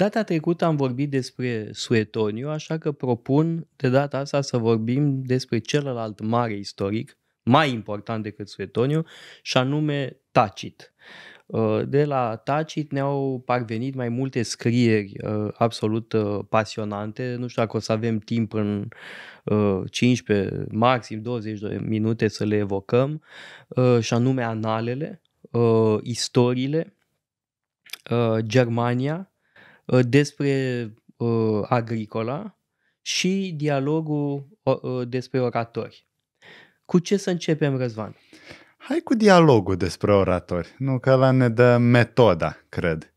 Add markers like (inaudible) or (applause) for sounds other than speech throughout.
Data trecută am vorbit despre Suetoniu, așa că propun de data asta să vorbim despre celălalt mare istoric, mai important decât Suetoniu, și anume Tacit. Uh, de la Tacit ne-au parvenit mai multe scrieri uh, absolut uh, pasionante. Nu știu dacă o să avem timp în 15, maxim 20 de minute să le evocăm, și anume analele, istoriile, Germania, Uh, despre uh, Agricola și dialogul uh, despre oratori. Cu ce să începem, Răzvan? Hai cu dialogul despre oratori, nu că la ne dă metoda, cred.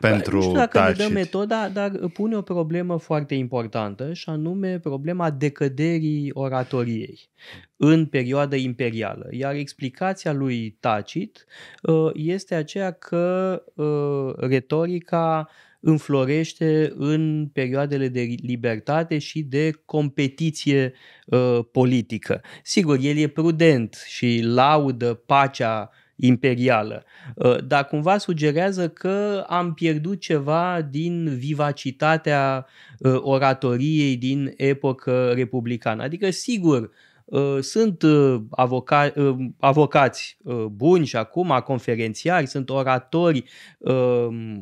Pentru nu știu dacă tacit. ne dă metoda, dar pune o problemă foarte importantă și anume problema decăderii oratoriei în perioada imperială. Iar explicația lui Tacit uh, este aceea că uh, retorica înflorește în perioadele de libertate și de competiție uh, politică. Sigur, el e prudent și laudă pacea imperială, uh, dar cumva sugerează că am pierdut ceva din vivacitatea uh, oratoriei din epocă republicană. Adică, sigur, Ă, sunt ă, avoca, ă, avocați buni și acum, conferențiari, sunt oratori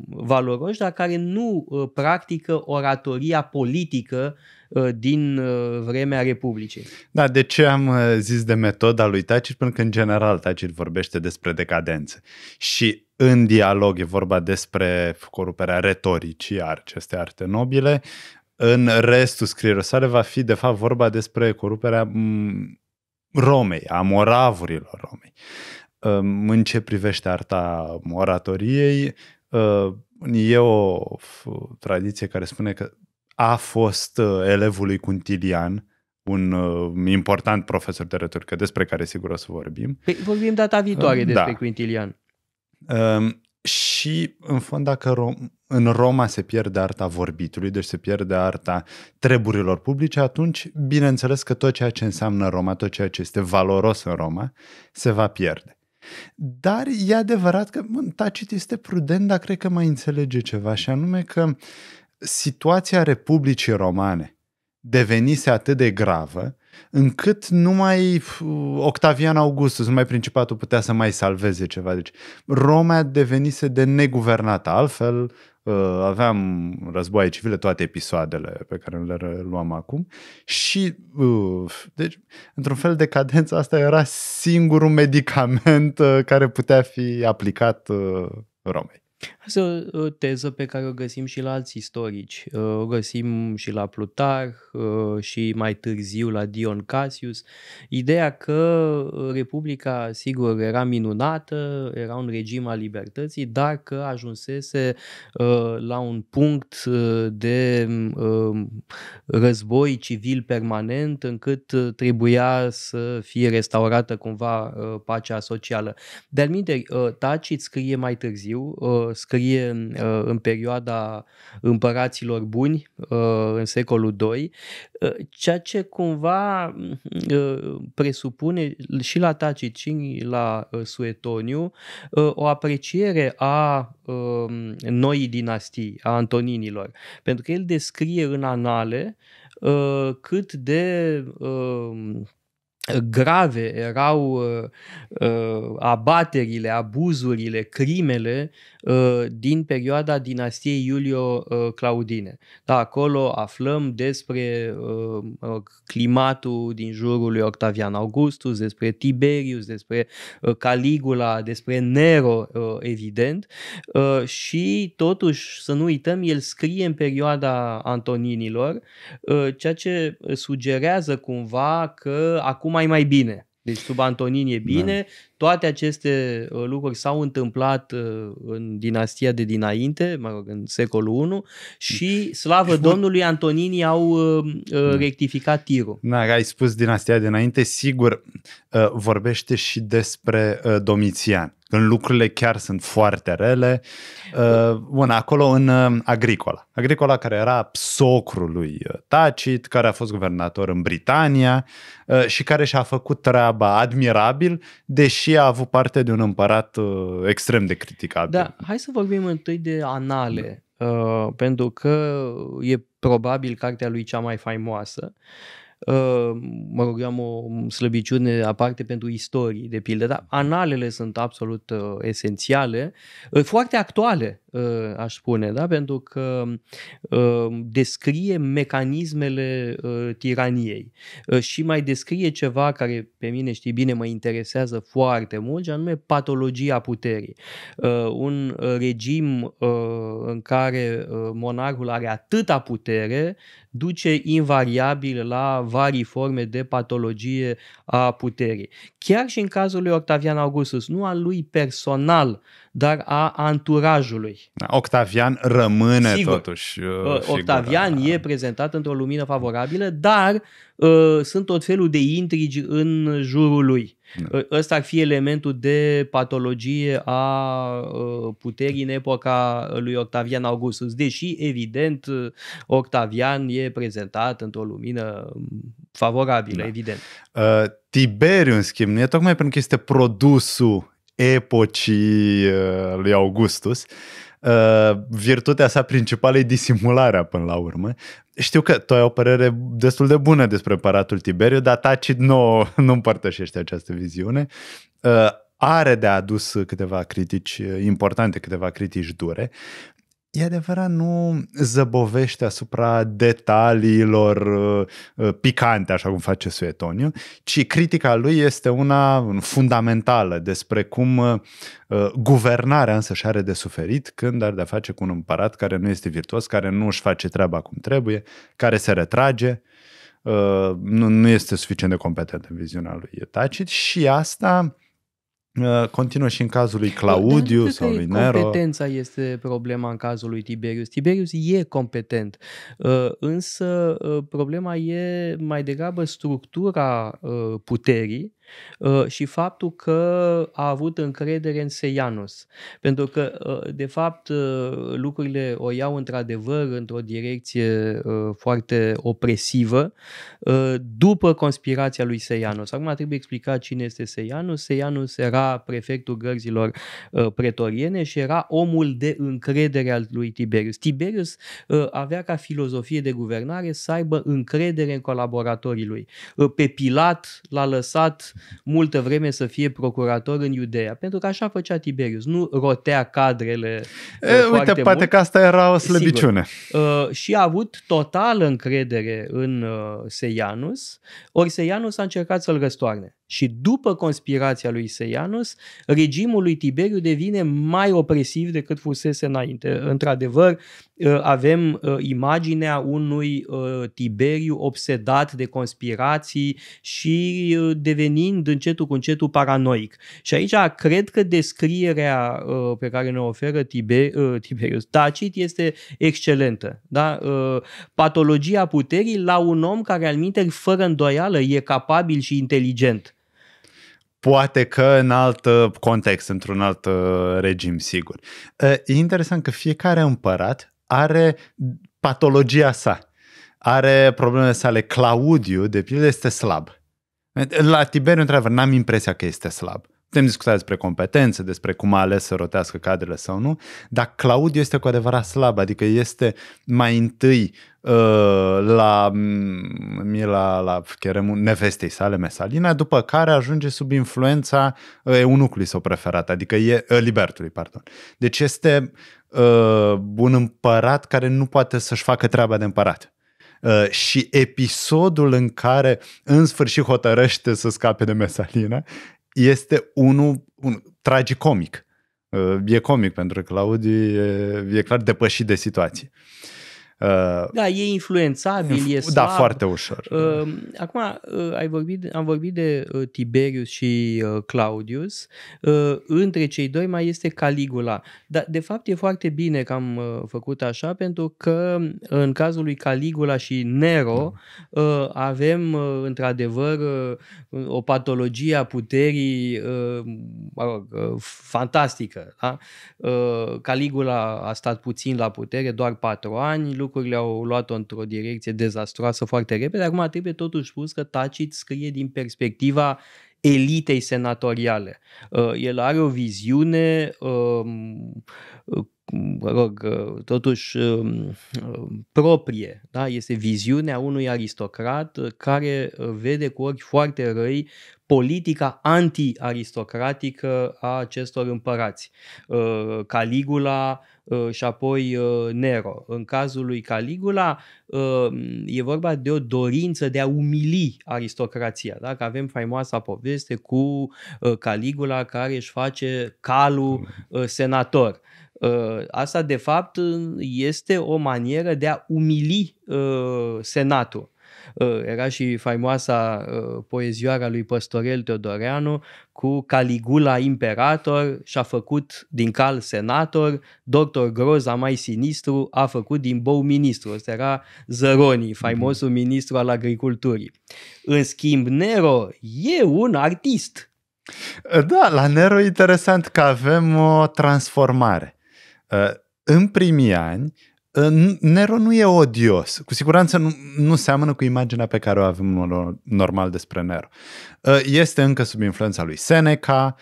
valoroși, dar care nu practică oratoria politică din vremea Republicii. Da, de ce am zis de metoda lui Tacit? Pentru că, în general, Tacit vorbește despre decadențe. Și în dialog e vorba despre coruperea retoricii aceste arte nobile, în restul scrierilor sale va fi, de fapt, vorba despre coruperea mm, Romei, a moravurilor Romei. Ehm, în ce privește arta moratoriei, ehm, e o tradiție care spune că a fost eh, elevul lui Cuntilian, un uh, important profesor de retorică, despre care sigur o să vorbim. Păi vorbim data viitoare uh, despre da. Quintilian. Uh, și, în fond, dacă rom- în Roma se pierde arta vorbitului, deci se pierde arta treburilor publice, atunci, bineînțeles că tot ceea ce înseamnă Roma, tot ceea ce este valoros în Roma, se va pierde. Dar e adevărat că mă, Tacit este prudent, dar cred că mai înțelege ceva, și anume că situația Republicii Romane devenise atât de gravă încât numai Octavian Augustus, numai Principatul putea să mai salveze ceva. Deci Roma devenise de neguvernată, altfel uh, aveam războaie civile, toate episoadele pe care le luam acum și, uh, deci, într-un fel, decadența asta era singurul medicament uh, care putea fi aplicat Romei. Asta e o teză pe care o găsim și la alți istorici. Uh, o găsim și la Plutar uh, și mai târziu la Dion Cassius. Ideea că uh, Republica, sigur, era minunată, era un regim al libertății, dar că ajunsese la un punct de um, război civil permanent încât trebuia să fie restaurată cumva pacea socială. De-al minte, Tacit scrie mai târziu, scrie scrie uh, în perioada împăraților buni, uh, în secolul II, uh, ceea ce cumva presupune și la Tacit și la Suetoniu o apreciere a noii dinastii, a Antoninilor, pentru că el descrie în anale cât de grave erau uh, uh, abaterile, abuzurile, crimele uh, din perioada dinastiei Iulio-Claudine. Uh, da, acolo aflăm despre uh, uh, climatul din jurul lui Octavian Augustus, despre Tiberius, despre uh, Caligula, despre Nero, uh, evident, uh, și totuși, să nu uităm, el scrie în perioada Antoninilor, uh, ceea ce sugerează cumva că acum mai mai bine. Deci sub Antonin e bine, da. toate aceste uh, lucruri s-au întâmplat uh, în dinastia de dinainte, mă rog, în secolul 1 și slavă deci, Domnului Antoninii au uh, da. rectificat tirul. Da, ai spus dinastia de dinainte, sigur vorbește și despre Domitian când lucrurile chiar sunt foarte rele. Uh, bun, acolo în uh, Agricola. Agricola care era socrul lui uh, Tacit, care a fost guvernator în Britania și care și-a făcut treaba admirabil, deși a avut parte de un împărat extrem de criticabil. Da, hai să vorbim întâi de anale, da. pentru că e probabil cartea lui cea mai faimoasă. Uh, Ă, mă rog, eu am o slăbiciune aparte pentru istorie, de pildă, dar analele sunt absolut ă, esențiale, ă, foarte actuale Uh, aș spune, da? pentru că uh, descrie mecanismele uh, tiraniei și mai descrie ceva care pe mine, știi bine, mă interesează foarte mult, și anume patologia puterii. Un regim în care monarhul are atâta putere duce invariabil la varii forme de patologie a puterii. Chiar și în cazul lui Octavian Augustus, nu al lui personal, dar a anturajului. Da, Octavian rămâne Sigur. totuși. Uh, Octavian figura. e prezentat într-o lumină favorabilă, dar uh, sunt tot felul de intrigi în jurul lui. Da. Uh, ăsta ar fi elementul de patologie a uh, puterii în epoca lui Octavian Augustus, deși, evident, uh, Octavian e prezentat într-o lumină um, favorabilă, da. evident. Uh, Tiberiu, în schimb, nu e tocmai pentru că este produsul epocii uh, lui Augustus, Uh, virtutea sa principală e disimularea până la urmă. Știu că tu ai o părere destul de bună despre Paratul Tiberiu, dar Tacit nu, nu împărtășește această viziune. Uh, are de adus câteva critici uh, importante, câteva critici dure e adevărat, nu zăbovește asupra detaliilor uh, uh, picante, așa cum face Suetoniu, ci critica lui este una fundamentală despre cum uh, uh, guvernarea însă și are de suferit când are de-a face cu un împărat care nu este virtuos, care nu își face treaba cum trebuie, care se retrage, uh, nu, nu este suficient de competent în viziunea lui Tacit și asta Uh, continuă și în cazul lui Claudiu da, sau lui Nero. Competența este problema în cazul lui Tiberius. Tiberius e competent, uh, însă uh, problema e mai degrabă structura puterii Uh, și faptul că a avut încredere în Seianus. Pentru că, uh, de fapt, uh, lucrurile o iau într-adevăr într-o direcție foarte opresivă după conspirația lui Seianus. Acum trebuie explicat cine este Seianus. Seianus era prefectul gărzilor pretoriene și era omul de încredere al lui Tiberius. Tiberius avea ca filozofie de guvernare să aibă încredere în colaboratorii lui. Pe Pilat l-a lăsat multă vreme să fie procurator în Iudeea, pentru că așa făcea Tiberius, nu rotea cadrele e, uh, Uite, mult. poate că asta era o slăbiciune. Sigur. Uh, și a avut totală încredere în uh, Seianus, ori Seianus a încercat să-l răstoarne. Și după conspirația lui Seianus, regimul lui Tiberiu devine mai opresiv decât fusese înainte. Într-adevăr, ă, avem ă, imaginea unui ă, Tiberiu obsedat de conspirații și devenind încetul cu încetul paranoic. Și aici cred că descrierea pe care ne oferă Tiberiu, Tiberius Tacit este excelentă. Da? Patologia puterii la un om care, al fără îndoială, e capabil și inteligent poate că în alt uh, context, într-un alt uh, regim, sigur. Uh, e interesant că fiecare împărat are patologia sa, are problemele sale. Claudiu, de pildă, este slab. La Tiberiu, într-adevăr, n-am impresia că este slab. Putem discuta despre competențe, despre cum a ales să rotească cadrele sau nu, dar Claudiu este cu adevărat slab, adică este mai întâi uh, Uh, la, mm, Mila, la Cheremu, nevestei sale, Mesalina, după care ajunge sub influența uh, eunucului său preferat, adică e uh, libertului, pardon. Deci este uh, un împărat care nu poate să-și facă treaba de împărat. Uh, și episodul în care în sfârșit hotărăște să scape de Mesalina este unul un, tragicomic. Uh, e comic pentru că Claudiu e, e clar depășit de situație. Uh, Uh, da, e influențabil, inf- e da, slab. Da, foarte ușor. Uh, acum, uh, ai vorbit, am vorbit de uh, Tiberius și uh, Claudius. Uh, între cei doi mai este Caligula. Dar, de fapt, e foarte bine că am uh, făcut așa, pentru că uh, în cazul lui Caligula și Nero da. uh, avem, uh, într-adevăr, uh, o patologie a puterii uh, uh, fantastică. Da? Uh, Caligula a stat puțin la putere, doar patru ani, lucrurile au luat-o într-o direcție dezastroasă foarte repede. Acum trebuie totuși spus că Tacit scrie din perspectiva elitei senatoriale. Uh, el are o viziune, um, mă rog, uh, totuși um, proprie, da? este viziunea unui aristocrat care vede cu ochi foarte răi politica anti-aristocratică a acestor împărați. Uh, Caligula Uh, și apoi uh, Nero. În cazul lui Caligula uh, e vorba de o dorință de a umili aristocrația. Da? avem faimoasa poveste cu Caligula care își face calul mm. senator. Asta, de fapt, este o manieră de a umili Senatul Ă, era și faimoasa ă, poezioara lui Păstorel Teodoreanu cu Caligula imperator și-a făcut din cal senator, doctor Groza mai sinistru a făcut din bou ministru. Asta era Zăroni, mhm. faimosul ministru al agriculturii. În schimb, Nero e un artist. Ă, da, la Nero e interesant că avem o transformare. În primii ani, Nero nu e odios. Cu siguranță nu, nu seamănă cu imaginea pe care o avem normal despre Nero. Ă, este încă sub influența lui Seneca,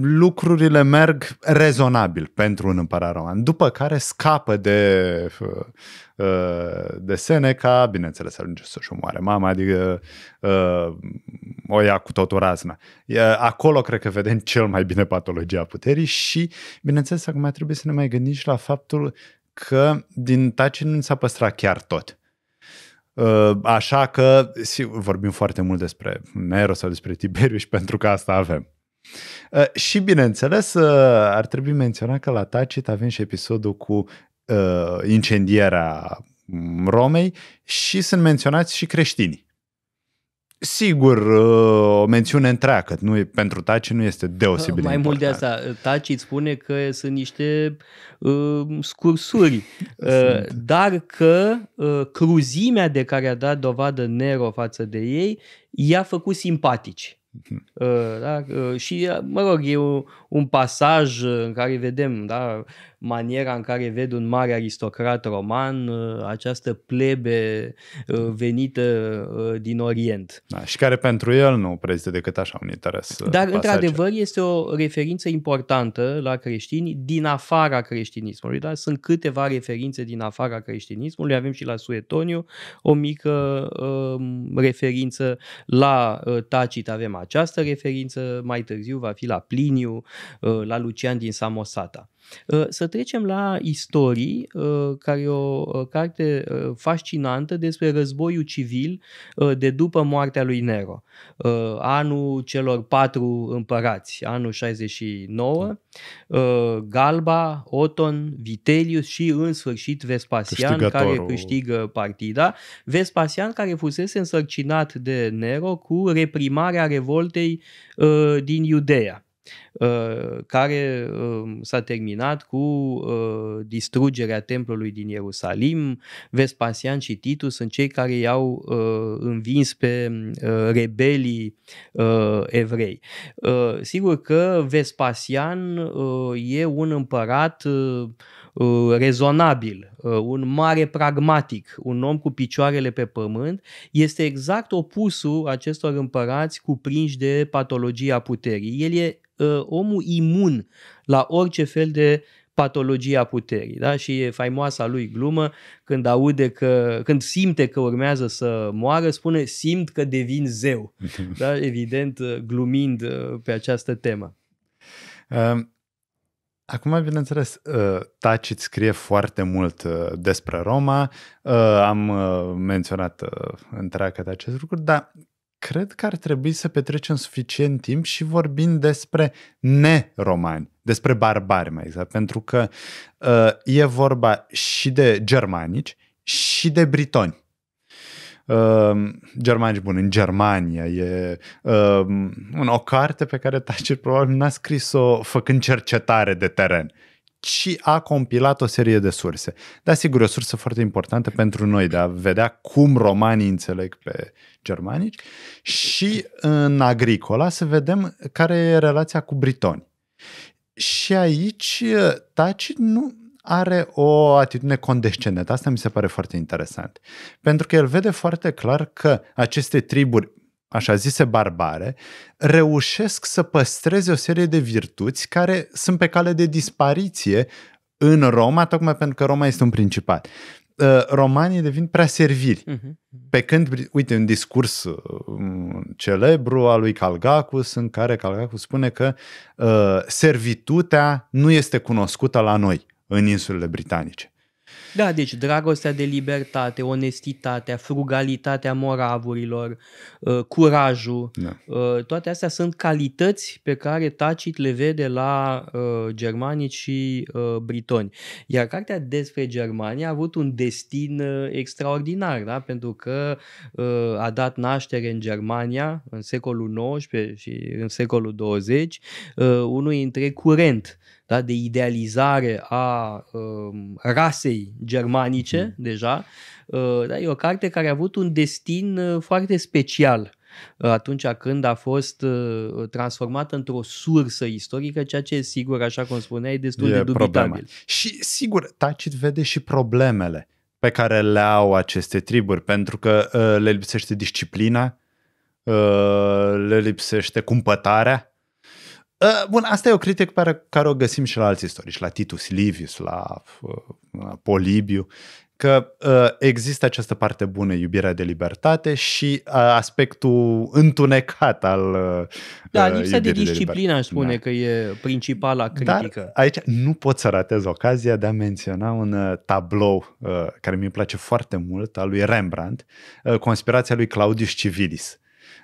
lucrurile merg rezonabil pentru un împărat roman, după care scapă de, ă, de Seneca, bineînțeles ajunge să-și omoare mama, adică ă, o ia cu totul razna. Acolo cred că vedem cel mai bine patologia puterii și, bineînțeles, acum trebuie să ne mai gândim și la faptul că din taci nu s-a păstrat chiar tot. Uh, așa că vorbim foarte mult despre Nero sau despre Tiberiu și (laughs) pentru că asta avem. Uh, și bineînțeles, uh, ar trebui menționat că la Tacit avem și episodul cu incendierea Romei și sunt menționați și creștinii. Sigur, uh, o mențiune întreagă, nu e, pentru Taci nu este deosebit Mai de mult de asta, Taci îți spune că sunt niște uh, scursuri, (laughs) uh, dar că uh, cruzimea de care a dat dovadă Nero față de ei i-a făcut simpatici. Ă, da? Ă, și, ă, mă rog, e un pasaj în care vedem da, maniera în care ved un mare aristocrat roman această plebe venită din Orient. Da, și care pentru el nu prezintă decât așa un interes. Dar, pasager. într-adevăr, este o referință importantă la creștini din afara creștinismului. Da? Sunt câteva referințe din afara creștinismului. Avem și la Suetoniu o mică uh, referință. La Tacit avem această referință mai târziu va fi la Pliniu, uh, la Lucian din Samosata. Ă, să trecem la istorii, ă, care e o ă, carte fascinantă despre războiul civil de după moartea lui Nero, anul celor patru împărați, anul 69, da. Galba, Oton, Vitellius și în sfârșit Vespasian care câștigă partida. Vespasian care fusese însărcinat de Nero cu reprimarea revoltei din Iudea. Uh, care um, s-a terminat cu uh, distrugerea templului din Ierusalim. Vespasian și Titus sunt cei care i-au uh, învins pe rebelii evrei. Sigur că Vespasian e un împărat Uh, rezonabil, uh, un mare pragmatic, un om cu picioarele pe pământ, este exact opusul acestor împărați cuprinși de patologia puterii. El e uh, omul imun la orice fel de patologia puterii. Da? Și e faimoasa lui glumă când aude că, când simte că urmează să moară, spune simt că devin zeu. (laughs) Da? Evident, glumind pe această temă. Um Acum, bineînțeles, ă, Tacit scrie foarte mult ă, despre Roma, ă, am menționat întreagăt acest lucru, dar cred că ar trebui să petrecem suficient timp și vorbind despre neromani, despre barbari mai exact, pentru că e vorba și de germanici și de britoni. Ehm, germani bun, în Germania, e uh, un, o carte pe care Thatcher probabil n-a scris-o făcând cercetare de teren ci a compilat o serie de surse. Dar sigur, o sursă foarte importantă pentru noi de a vedea cum romanii înțeleg pe germanici și în agricola să vedem care e relația cu britoni. Și aici eh, Taci nu, are o atitudine condescendentă. Asta mi se pare foarte interesant. Pentru că el vede foarte clar că aceste triburi, așa zise barbare, reușesc să păstreze o serie de virtuți care sunt pe cale de dispariție în Roma, tocmai pentru că Roma este un principat uh, romanii devin prea servili. Mhm. Pe când, uite, un discurs uh, celebru al lui Calgacus, în care Calgacus spune că uh, servitutea nu este cunoscută la noi în insulele britanice. Da, deci dragostea de libertate, onestitatea, frugalitatea moravurilor, uh, curajul, da. Uh, toate astea sunt calități pe care Tacit le vede la uh, germanici și britoni. Iar cartea despre Germania a avut un destin extraordinar, da? pentru că a dat naștere în Germania, în secolul XIX și în secolul XX, unui întreg curent da, de idealizare a um, rasei germanice, mm. deja, uh, da, e o carte care a avut un destin uh, foarte special uh, atunci când a fost uh, transformată într-o sursă istorică, ceea ce, sigur, așa cum spuneai, e destul e de dubitabil. Problema. Și, sigur, Tacit vede și problemele pe care le au aceste triburi, pentru că uh, le lipsește disciplina, uh, le lipsește cumpătarea, Uh, bun, asta e o critică pe care o găsim și la alți istorici, la Titus Livius, la, uh, la Polibiu, că uh, există această parte bună, iubirea de libertate și aspectul întunecat al Da, lipsa de disciplină de aș spune da. că e principala critică. Dar aici nu pot să ratez ocazia de a menționa un tablou care mi-e place foarte mult, al lui Rembrandt, Conspirația lui Claudius Civilis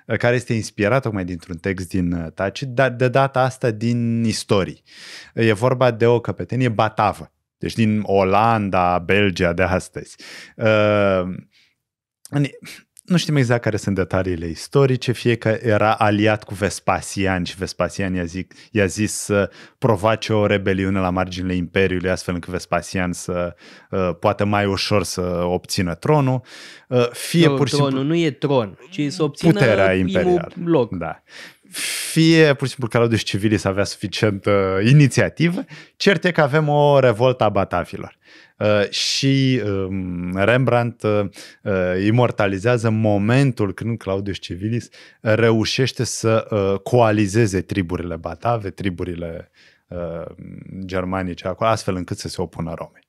Uh, care este inspirat tocmai dintr-un text din uh, Tacit, dar de data asta din istorie. Uh, e vorba de o căpetenie batavă, deci din Olanda, Belgia de astăzi. Uh, nu știm exact care sunt detaliile istorice, fie că era aliat cu Vespasian și Vespasian i-a, zic, i-a zis să provoace o rebeliune la marginile Imperiului, astfel încât Vespasian să uh, poată mai ușor să obțină tronul. Uh, fie no, pur și tronul simplu, nu e tron, ci să obțină puterea imperială. Loc. Da fie pur și simplu că de civilii să avea suficientă uh, inițiativă, cert e că avem o revoltă a batavilor. Uh, și um, Rembrandt uh, uh, imortalizează momentul când Claudius Civilis reușește să uh, coalizeze triburile batave, triburile uh, germanice acolo, astfel încât să se opună Romei.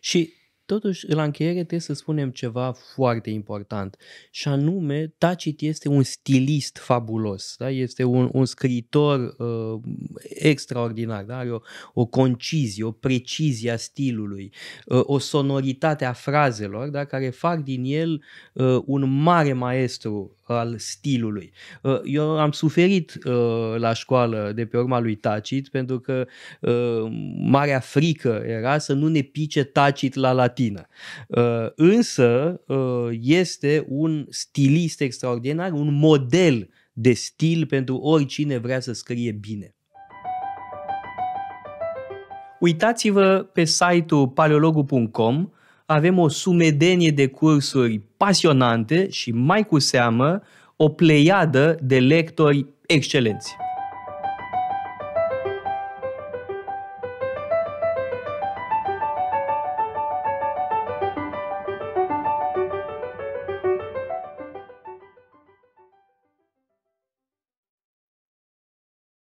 Și Totuși, la încheiere trebuie să spunem ceva foarte important și anume Tacit este un stilist fabulos, da? este un, un scriitor uh, extraordinar, da? are o, o concizie, o precizie a stilului, uh, o sonoritate a frazelor da? care fac din el uh, un mare maestru al stilului. Uh, eu am suferit uh, la școală de pe urma lui Tacit pentru că uh, marea frică era să nu ne pice Tacit la latin latină. Uh, însă uh, este un stilist extraordinar, un model de stil pentru oricine vrea să scrie bine. Uitați-vă pe site-ul paleologu.com, avem o sumedenie de cursuri pasionante și mai cu seamă o pleiadă de lectori excelenți.